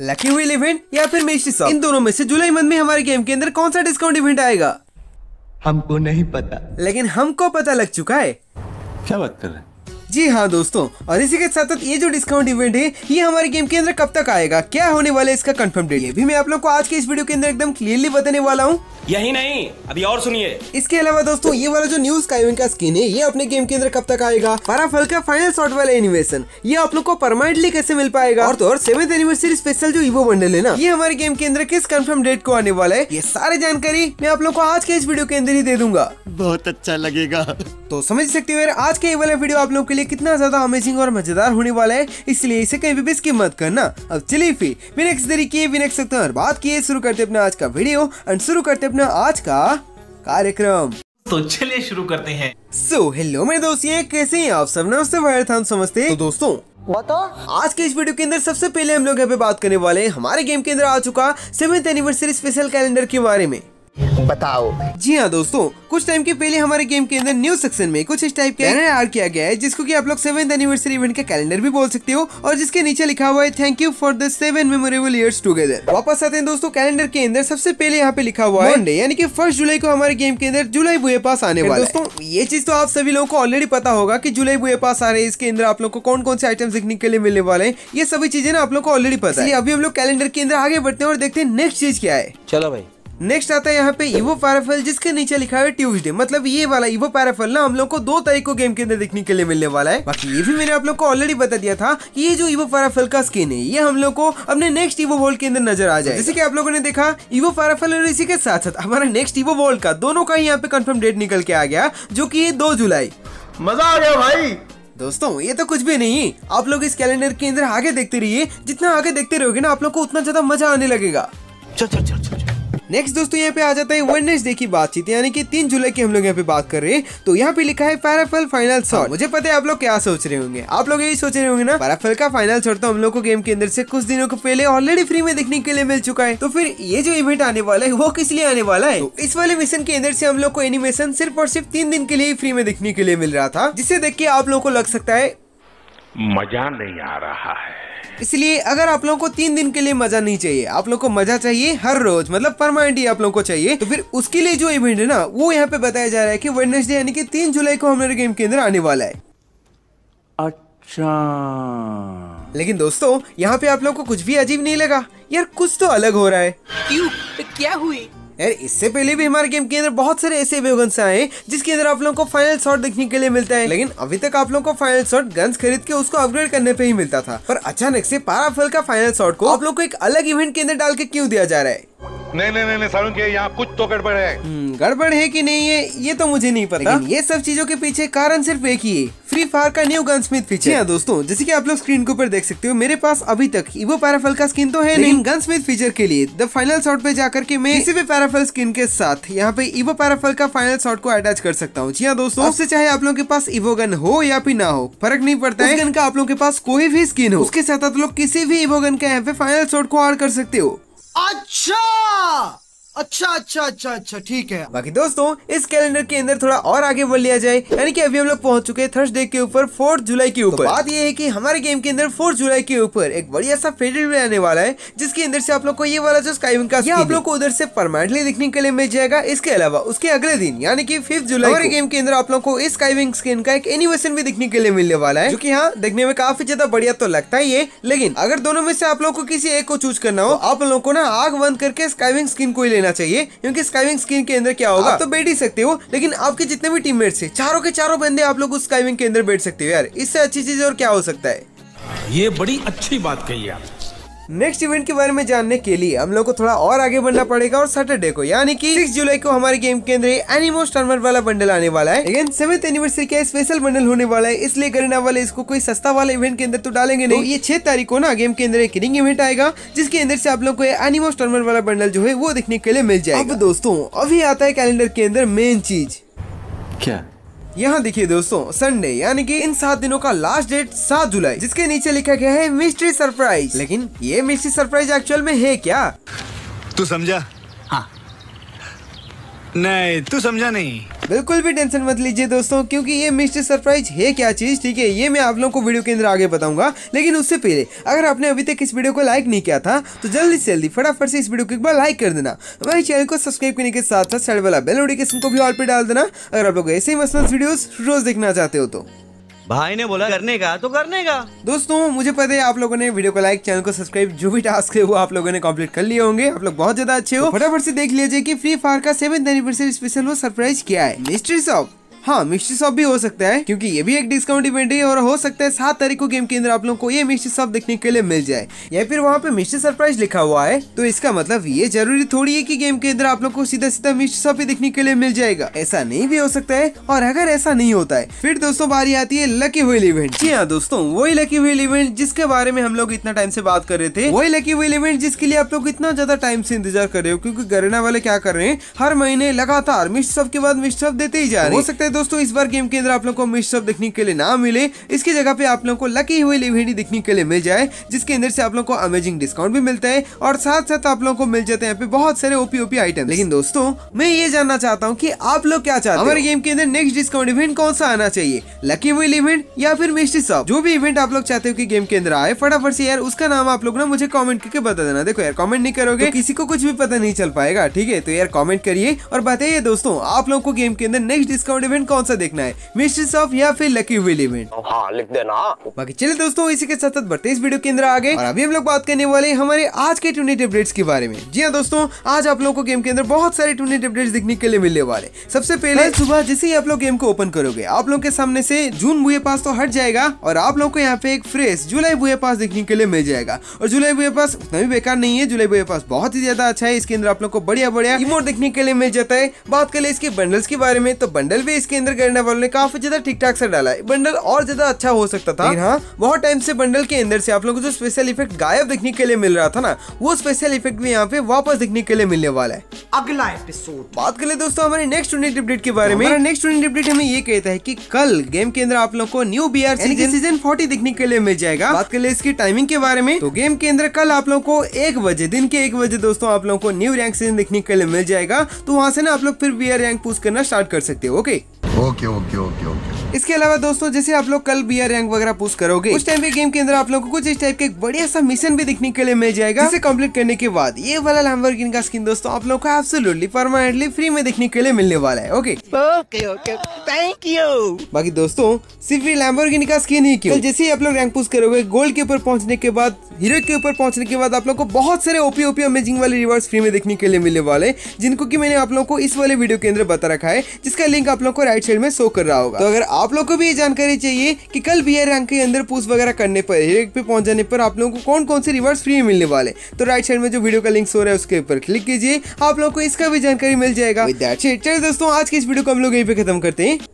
Lucky wheel event या फिर मेस्टी shop in दोनों में से जुलाई मंथ में हमारे गेम के अंदर कौन सा डिस्काउंट इवेंट आएगा हमको नहीं पता लेकिन हमको पता लग चुका है क्या बात कर रहे हैं जी हाँ दोस्तों और इसी के साथ साथ ये जो डिस्काउंट इवेंट है ये हमारे गेम के अंदर कब तक आएगा क्या होने वाला है इसका कंफर्म डेट ये भी मैं आप लोग को आज के इस वीडियो के अंदर एकदम क्लियरली बताने वाला हूँ यही नहीं अभी और सुनिए इसके अलावा दोस्तों ये वाला जो न्यूज का इवेंट का स्किन है ये अपने गेम के अंदर कब तक आएगा फल का फाइनल शॉट वाला एनिमेशन ये आप लोग को परमानेंटली कैसे मिल पाएगा और तो और सेवेंथ एनिवर्सरी स्पेशल जो इवो बंडल है ना ये हमारे गेम के अंदर किस कंफर्म डेट को आने वाला है ये सारी जानकारी मैं आप लोग को आज के इस वीडियो के अंदर ही दे दूंगा बहुत अच्छा लगेगा तो समझ सकते हो आज के ये वाला वीडियो आप लोग के लिए वीडियो कितना ज्यादा अमेजिंग और मजेदार होने वाला है इसलिए इसे कहीं भी इसकी मत करना अब चलिए फिर विनेक्स देरी किए विनेक्स बात किए शुरू करते अपना आज का वीडियो एंड शुरू करते अपना आज का कार्यक्रम तो चलिए शुरू करते हैं सो हेलो मेरे दोस्त ये कैसे हैं आप सब नमस्ते भारत समझते तो दोस्तों बताओ आज के इस वीडियो के अंदर सबसे पहले हम लोग यहाँ पे बात करने वाले हैं हमारे गेम के अंदर आ चुका सेवेंथ एनिवर्सरी स्पेशल कैलेंडर के बारे में बताओ जी हाँ दोस्तों कुछ टाइम के पहले हमारे गेम के अंदर न्यू सेक्शन में कुछ इस टाइप का एड किया गया है जिसको कि आप लोग सेवेंथ एनिवर्सरी इवेंट का कैलेंडर भी बोल सकते हो और जिसके नीचे लिखा हुआ है thank you for the seven memorable years together वापस आते हैं दोस्तों कैलेंडर के अंदर सबसे पहले यहाँ पे लिखा हुआ है यानी कि फर्स्ट जुलाई को हमारे गेम के अंदर जुलाई बुए पास आने वाले दोस्तों ये चीज तो आप सभी लोगों को ऑलरेडी पता होगा की जुलाई बुए पास आ रहे हैं इसके अंदर आप लोग को कौन कौन से आइटम देखने के लिए मिलने वाले हैं ये सभी चीजें ना आप लोग को ऑलरेडी पता है अभी हम लोग कैलेंडर के अंदर आगे बढ़ते हैं और देखते हैं नेक्स्ट चीज क्या है चलो भाई नेक्स्ट आता है यहाँ पे इवो पैराफल जिसके नीचे लिखा है ट्यूजडे मतलब ये वाला इवो पैराफल ना हम लोग को दो तारीख को गेम के अंदर देखने के लिए मिलने वाला है बाकी ये भी मैंने आप लोग को ऑलरेडी बता दिया था कि ये जो इवो पैराफल का स्किन है ये हम लोग को अपने नेक्स्ट इवो वर्ल्ड के अंदर नजर आ जाए जैसे की आप लोगों ने देखा इवो पैराफल और इसी के साथ साथ हमारा नेक्स्ट इवो वर्ल्ड का दोनों का ही यहाँ पे कन्फर्म डेट निकल के आ गया जो की दो जुलाई मजा आ गया भाई दोस्तों ये तो कुछ भी नहीं आप लोग इस कैलेंडर के अंदर आगे देखते रहिए जितना आगे देखते रहोगे ना आप लोग को उतना ज्यादा मजा आने लगेगा चल चल चल चल नेक्स्ट दोस्तों यहाँ पे आ जाता है वेडनेसडे की बातचीत यानी कि तीन जुलाई की हम लोग यहाँ पे बात कर रहे हैं तो यहाँ पे लिखा है पैराफल फाइनल शॉट मुझे पता है आप लोग क्या सोच रहे होंगे आप लोग यही सोच रहे होंगे ना पैराफल का फाइनल शॉट तो हम लोग को गेम के अंदर से कुछ दिनों को पहले ऑलरेडी फ्री में देखने के लिए मिल चुका है तो फिर ये जो इवेंट आने वाला है वो किस लिए आने वाला है तो इस वाले मिशन के अंदर से हम लोग को एनिमेशन सिर्फ और सिर्फ तीन दिन के लिए फ्री में देखने के लिए मिल रहा था जिसे देख के आप लोग को लग सकता है मजा नहीं आ रहा है इसलिए अगर आप लोगों को तीन दिन के लिए मजा नहीं चाहिए आप लोग को मजा चाहिए हर रोज मतलब परमानेंटली आप लोगों को चाहिए तो फिर उसके लिए जो इवेंट है ना वो यहाँ पे बताया जा रहा है कि वेडनेसडे यानी कि तीन जुलाई को हमारे गेम के अंदर आने वाला है अच्छा लेकिन दोस्तों यहाँ पे आप लोग को कुछ भी अजीब नहीं लगा यार कुछ तो अलग हो रहा है क्यों क्या हुई यार इससे पहले भी हमारे गेम के अंदर बहुत सारे ऐसे वेव गन्स आए जिसके अंदर आप लोगों को फाइनल शॉट देखने के लिए मिलता है लेकिन अभी तक आप लोगों को फाइनल शॉट गन्स खरीद के उसको अपग्रेड करने पे ही मिलता था पर अचानक से पाराफेल का फाइनल शॉट को आप लोग को एक अलग इवेंट के अंदर डाल के क्यों दिया जा रहा है नहीं नहीं नहीं, नहीं के यहाँ कुछ तो गड़बड़ है हम्म, गड़बड़ है कि नहीं है ये तो मुझे नहीं पता ये सब चीजों के पीछे कारण सिर्फ एक ही है फ्री फायर का न्यू गन स्मिथ फीचर है दोस्तों जैसे कि आप लोग स्क्रीन के ऊपर देख सकते हो मेरे पास अभी तक इवो पैराफल का स्किन तो है नहीं गन स्मिथ फीचर के लिए द फाइनल शॉट पे जाकर के मैं किसी भी पैराफल स्किन के साथ यहाँ पे इवो पैराफल का फाइनल शॉट को अटैच कर सकता हूँ जी हाँ दोस्तों उससे चाहे आप लोगों के पास इवो गन हो या फिर ना हो फर्क नहीं पड़ता है गन का आप लोगों के पास कोई भी स्किन हो उसके साथ आप लोग किसी भी इवो गन के यहाँ पे फाइनल शॉट को ऑड कर सकते हो अच्छा अच्छा अच्छा अच्छा अच्छा ठीक है बाकी दोस्तों इस कैलेंडर के अंदर थोड़ा और आगे बढ़ लिया जाए यानी कि अभी हम लोग पहुंच चुके हैं थर्सडे के ऊपर फोर्थ जुलाई के ऊपर तो बात ये है कि हमारे गेम के अंदर फोर्थ जुलाई के ऊपर एक बढ़िया सा फेडेट भी आने वाला है जिसके अंदर से आप लोग को ये वाला जो स्काइविंग का आप लोग को उधर से परमानेंटली देखने के लिए मिल जाएगा इसके अलावा उसके अगले दिन यानी कि फिफ्थ जुलाई हमारे गेम के अंदर आप लोग को इस स्काइविंग स्किन का एक एनिवेशन भी देखने के लिए मिलने वाला है जो की हाँ देखने में काफी ज्यादा बढ़िया तो लगता है ये लेकिन अगर दोनों में से आप लोग को किसी एक को चूज करना हो आप लोग को ना आग बंद करके स्काइविंग स्किन को ही लेना लेना चाहिए क्योंकि स्काइविंग स्किन के अंदर क्या होगा हाँ। आप तो बैठ ही सकते हो लेकिन आपके जितने भी टीम मेट चारों के चारों बंदे आप लोग उस स्काइविंग के अंदर बैठ सकते हो यार इससे अच्छी चीज और क्या हो सकता है ये बड़ी अच्छी बात कही आपने नेक्स्ट इवेंट के बारे में जानने के लिए हम लोग को थोड़ा और आगे बढ़ना पड़ेगा और सैटरडे को यानी कि 6 जुलाई को हमारे गेम के अंदर एनिमोस टर्मर वाला बंडल आने वाला है लेकिन सेवेंथ एनिवर्सरी का स्पेशल बंडल होने वाला है इसलिए गरीना वाले इसको कोई सस्ता वाला इवेंट के अंदर तो डालेंगे नहीं तो ये छह तारीख को ना गेम के अंदर एक रिंग इवेंट आएगा जिसके अंदर से आप लोग को एनिमोस टर्मर वाला बंडल जो है वो देखने के लिए मिल जाएगा दोस्तों अभी आता है कैलेंडर के अंदर मेन चीज क्या यहाँ देखिए दोस्तों संडे यानी कि इन सात दिनों का लास्ट डेट सात जुलाई जिसके नीचे लिखा गया है मिस्ट्री सरप्राइज लेकिन ये मिस्ट्री सरप्राइज एक्चुअल में है क्या तू समझा हाँ नहीं तू समझा नहीं बिल्कुल भी टेंशन मत लीजिए दोस्तों क्योंकि ये मिस्टर सरप्राइज है क्या चीज़ ठीक है ये मैं आप लोगों को वीडियो के अंदर आगे बताऊंगा लेकिन उससे पहले अगर आपने अभी तक इस वीडियो को लाइक नहीं किया था तो जल्दी से जल्दी फटाफट से इस वीडियो को एक बार लाइक कर देना हमारे चैनल को सब्सक्राइब करने के साथ साथ बेल नोटिफिकेशन को भी ऑल पर डाल देना अगर आप लोग ऐसे ही मस्त वीडियो रोज देखना चाहते हो तो भाई ने बोला करने का तो करने का दोस्तों मुझे पता है आप लोगों ने वीडियो को लाइक चैनल को सब्सक्राइब जो भी टास्क है वो आप लोगों ने कंप्लीट कर लिए होंगे आप लोग बहुत ज्यादा अच्छे हो तो फटाफट से देख लीजिए कि फ्री फायर का सेवेंथ एनिवर्सरी स्पेशल वो सरप्राइज किया है मिस्ट्री सॉफ्ट हाँ मिस्ट्री शॉप भी हो सकता है क्योंकि ये भी एक डिस्काउंट इवेंट है और हो सकता है सात तारीख को गेम के अंदर आप लोग को ये मिस्ट्री शॉप देखने के लिए मिल जाए या फिर वहाँ पे मिस्ट्री सरप्राइज लिखा हुआ है तो इसका मतलब ये जरूरी थोड़ी है की गेम के अंदर आप लोग को सीधा सीधा मिस्ट्री शॉप ही देखने के लिए मिल जाएगा ऐसा नहीं भी हो सकता है और अगर ऐसा नहीं होता है फिर दोस्तों बारी आती है लकी हुई इवेंट जी हाँ दोस्तों वही लकी हुई इवेंट जिसके बारे में हम लोग इतना टाइम से बात कर रहे थे वही लकी हुई इवेंट जिसके लिए आप लोग इतना ज्यादा टाइम से इंतजार कर रहे हो क्योंकि गरना वाले क्या कर रहे हैं हर महीने लगातार मिस्ट्री शॉप के बाद मिस्ट्री शॉप देते ही जा रहे हो सकते दोस्तों इस बार गेम के अंदर आप लोग को मिक्स देखने के लिए ना मिले इसकी जगह पे आप लोग को लकी हुई इवेंट देखने के लिए मिल जाए जिसके अंदर से आप लोग को अमेजिंग डिस्काउंट भी मिलता है और साथ साथ आप लोग को मिल जाते हैं यहाँ पे बहुत सारे ओपी ओपी आइटम लेकिन दोस्तों मैं ये जानना चाहता हूँ की आप लोग क्या चाहते हैं हमारे गेम के अंदर नेक्स्ट डिस्काउंट इवेंट कौन सा आना चाहिए लकी हुई इवेंट या फिर मिस्ट्री शॉप जो भी इवेंट आप लोग चाहते हो की गेम के अंदर आए फटाफट से यार उसका नाम आप लोग ना मुझे कॉमेंट करके बता देना देखो यार कॉमेंट नहीं करोगे तो किसी को कुछ भी पता नहीं चल पाएगा ठीक है तो यार कॉमेंट करिए और बताइए दोस्तों आप लोग को गेम के अंदर नेक्स्ट डिस्काउंट इवेंट इवेंट कौन सा देखना है मिस्ट्रीज ऑफ या फिर लकी व्हील इवेंट हाँ लिख देना बाकी चलिए दोस्तों इसी के साथ साथ बढ़ते इस वीडियो के अंदर आगे और अभी हम लोग बात करने वाले हमारे आज के ट्यूनिट अपडेट्स के बारे में जी हाँ दोस्तों आज आप लोग को गेम के अंदर बहुत सारे ट्यूनिट अपडेट्स देखने के लिए मिलने वाले सबसे पहले सुबह जैसे ही आप लोग गेम को ओपन करोगे आप लोग के सामने से जून बुए पास तो हट जाएगा और आप लोग को यहाँ पे एक फ्रेश जुलाई बुए पास देखने के लिए मिल जाएगा और जुलाई बुए पास उतना भी बेकार नहीं है जुलाई बुए पास बहुत ही ज्यादा अच्छा है इसके अंदर आप लोग को बढ़िया बढ़िया इमोट देखने के लिए मिल जाता है बात करें इसके बंडल्स के बारे में तो बंडल भी इसके के अंदर करने वालों ने काफी ज्यादा ठीक ठाक से डाला है बंडल और ज्यादा अच्छा हो सकता था हाँ बहुत टाइम से बंडल के अंदर से आप लोगों को जो स्पेशल इफेक्ट गायब देखने के लिए मिल रहा था ना वो स्पेशल इफेक्ट भी यहाँ पे वापस देखने के लिए मिलने वाला है अगला एपिसोड बात कर ले दोस्तों हमारे नेक्स्ट यूनिट अपडेट के बारे में नेक्स्ट यूनिट अपडेट हमें ये कहता है की कल गेम के अंदर आप लोग को new B R season forty देखने के लिए मिल जाएगा बात कर ले इसकी टाइमिंग के बारे में तो गेम के अंदर कल आप लोग को एक बजे दिन के एक बजे दोस्तों आप लोगों को न्यू रैंक सीजन देखने के लिए मिल जाएगा तो वहाँ से ना आप लोग फिर बी आर रैंक पूछ करना स्टार्ट कर सकते हो okay okay? Okay okay okay okay इसके अलावा दोस्तों जैसे आप लोग कल बियर रैंक वगैरह पुश करोगे उस टाइम पे गेम के अंदर आप लोगों को कुछ इस टाइप के बढ़िया सा मिशन भी दिखने के लिए मिल जाएगा इसे कंप्लीट करने के बाद ये वाला लैम्बोर्गिनी का स्किन दोस्तों आप लोग को एब्सोल्युटली परमानेंटली फ्री में देखने के लिए मिलने वाला है okay okay okay thank you बाकी दोस्तों सिर्फ लैम्बर लैम्बोर्गिनी का स्किन ही क्यों जैसे ही आप लोग रैंक पुश करोगे गोल्ड के ऊपर पहुंचने के बाद हीरो के ऊपर पहुंचने के बाद आप लोग को बहुत सारे ओपी ओपी अमेजिंग वाले रिवर्स फ्री में देखने के लिए मिलने वाले जिनको की मैंने आप लोग को इस वाले वीडियो के अंदर बता रखा है जिसका लिंक आप लोग को राइट छेड़ में शो कर रहा होगा तो अगर आप लोग को भी ये जानकारी चाहिए कि कल बी रैंक के अंदर पूछ वगैरह करने पर रेट पे पहुंच जाने पर आप लोगों को कौन कौन से रिवार्ड फ्री मिलने वाले तो राइट साइड में जो वीडियो का लिंक हो रहा है उसके ऊपर क्लिक कीजिए आप लोग को इसका भी जानकारी मिल जाएगा चलिए दोस्तों आज की इस वीडियो को हम लोग यही पे खत्म करते हैं